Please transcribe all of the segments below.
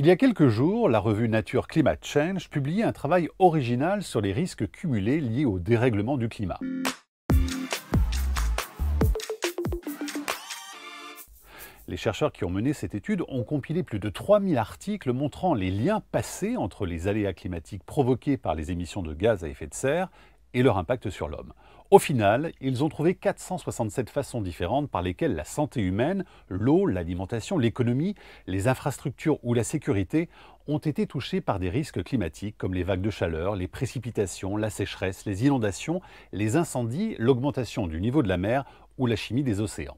Il y a quelques jours, la revue Nature Climate Change publiait un travail original sur les risques cumulés liés au dérèglement du climat. Les chercheurs qui ont mené cette étude ont compilé plus de 3000 articles montrant les liens passés entre les aléas climatiques provoqués par les émissions de gaz à effet de serre et leur impact sur l'homme. Au final, ils ont trouvé 467 façons différentes par lesquelles la santé humaine, l'eau, l'alimentation, l'économie, les infrastructures ou la sécurité ont été touchées par des risques climatiques comme les vagues de chaleur, les précipitations, la sécheresse, les inondations, les incendies, l'augmentation du niveau de la mer ou la chimie des océans.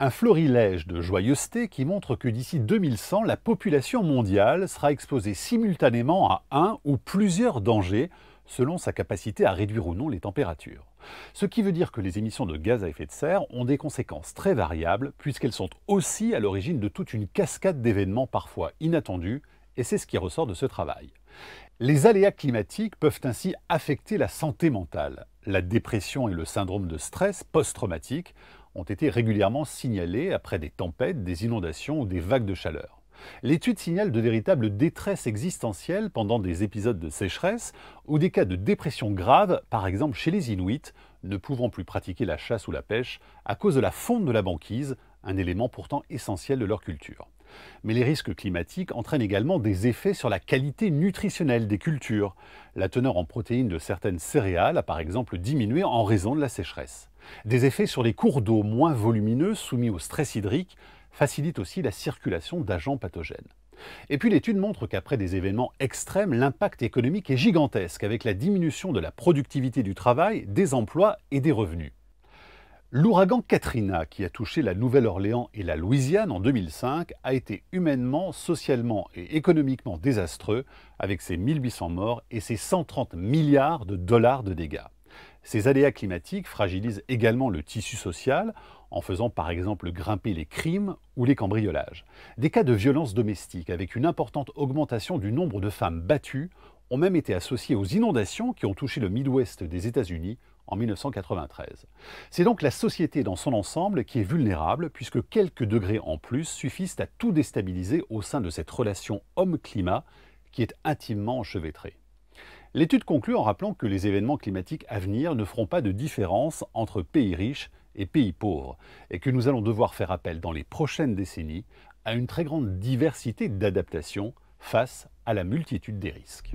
Un florilège de joyeuseté qui montre que d'ici 2100, la population mondiale sera exposée simultanément à un ou plusieurs dangers selon sa capacité à réduire ou non les températures. Ce qui veut dire que les émissions de gaz à effet de serre ont des conséquences très variables puisqu'elles sont aussi à l'origine de toute une cascade d'événements parfois inattendus et c'est ce qui ressort de ce travail. Les aléas climatiques peuvent ainsi affecter la santé mentale. La dépression et le syndrome de stress post-traumatique ont été régulièrement signalés après des tempêtes, des inondations ou des vagues de chaleur. L'étude signale de véritables détresses existentielles pendant des épisodes de sécheresse ou des cas de dépression grave, par exemple chez les Inuits, ne pouvant plus pratiquer la chasse ou la pêche à cause de la fonte de la banquise, un élément pourtant essentiel de leur culture. Mais les risques climatiques entraînent également des effets sur la qualité nutritionnelle des cultures. La teneur en protéines de certaines céréales a par exemple diminué en raison de la sécheresse. Des effets sur les cours d'eau moins volumineux soumis au stress hydrique, facilite aussi la circulation d'agents pathogènes. Et puis l'étude montre qu'après des événements extrêmes, l'impact économique est gigantesque avec la diminution de la productivité du travail, des emplois et des revenus. L'ouragan Katrina, qui a touché la Nouvelle-Orléans et la Louisiane en 2005, a été humainement, socialement et économiquement désastreux, avec ses 1800 morts et ses 130 milliards de dollars de dégâts. Ces aléas climatiques fragilisent également le tissu social en faisant par exemple grimper les crimes ou les cambriolages. Des cas de violence domestique avec une importante augmentation du nombre de femmes battues ont même été associés aux inondations qui ont touché le Midwest des États-Unis en 1993. C'est donc la société dans son ensemble qui est vulnérable puisque quelques degrés en plus suffisent à tout déstabiliser au sein de cette relation homme-climat qui est intimement enchevêtrée. L'étude conclut en rappelant que les événements climatiques à venir ne feront pas de différence entre pays riches et pays pauvres, et que nous allons devoir faire appel dans les prochaines décennies à une très grande diversité d'adaptations face à la multitude des risques.